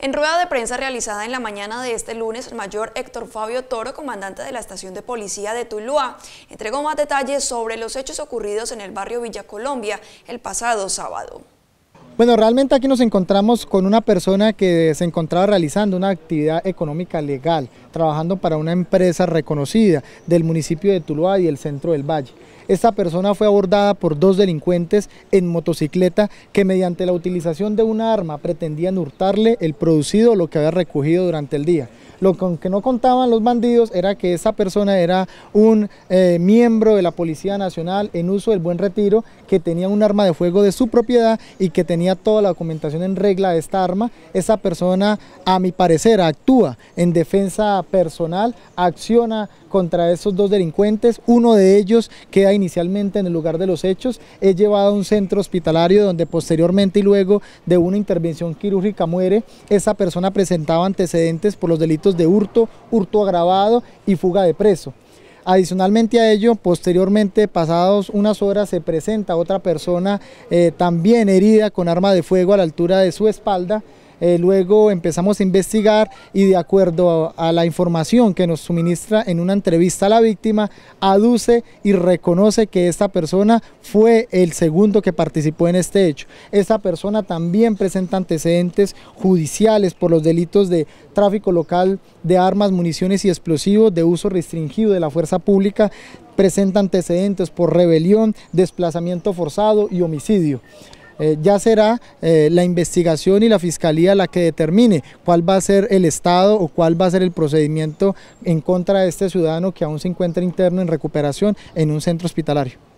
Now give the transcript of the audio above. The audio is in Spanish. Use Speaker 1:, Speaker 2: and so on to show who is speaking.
Speaker 1: En rueda de prensa realizada en la mañana de este lunes, el mayor Héctor Fabio Toro, comandante de la estación de policía de Tuluá, entregó más detalles sobre los hechos ocurridos en el barrio Villa Colombia el pasado sábado.
Speaker 2: Bueno, realmente aquí nos encontramos con una persona que se encontraba realizando una actividad económica legal, trabajando para una empresa reconocida del municipio de Tuluá y el centro del Valle. Esta persona fue abordada por dos delincuentes en motocicleta que mediante la utilización de una arma pretendían hurtarle el producido lo que había recogido durante el día. Lo que no contaban los bandidos era que esa persona era un eh, miembro de la Policía Nacional en uso del buen retiro, que tenía un arma de fuego de su propiedad y que tenía toda la documentación en regla de esta arma. Esa persona, a mi parecer, actúa en defensa personal, acciona contra esos dos delincuentes, uno de ellos queda inicialmente en el lugar de los hechos, es llevado a un centro hospitalario donde posteriormente y luego de una intervención quirúrgica muere. Esa persona presentaba antecedentes por los delitos de hurto, hurto agravado y fuga de preso. Adicionalmente a ello, posteriormente, pasados unas horas, se presenta otra persona eh, también herida con arma de fuego a la altura de su espalda. Eh, luego empezamos a investigar y de acuerdo a, a, la información que nos suministra en una entrevista a la víctima, aduce y reconoce que esta persona fue el segundo que participó en este hecho. Esta persona también presenta antecedentes judiciales por los delitos de tráfico local de armas, municiones y explosivos de uso restringido de la fuerza pública, presenta antecedentes por rebelión, desplazamiento forzado y homicidio. Eh, ya será eh, la investigación y la fiscalía la que determine cuál va a ser el estado o cuál va a ser el procedimiento en contra de este ciudadano que aún se encuentra interno en recuperación en un centro hospitalario.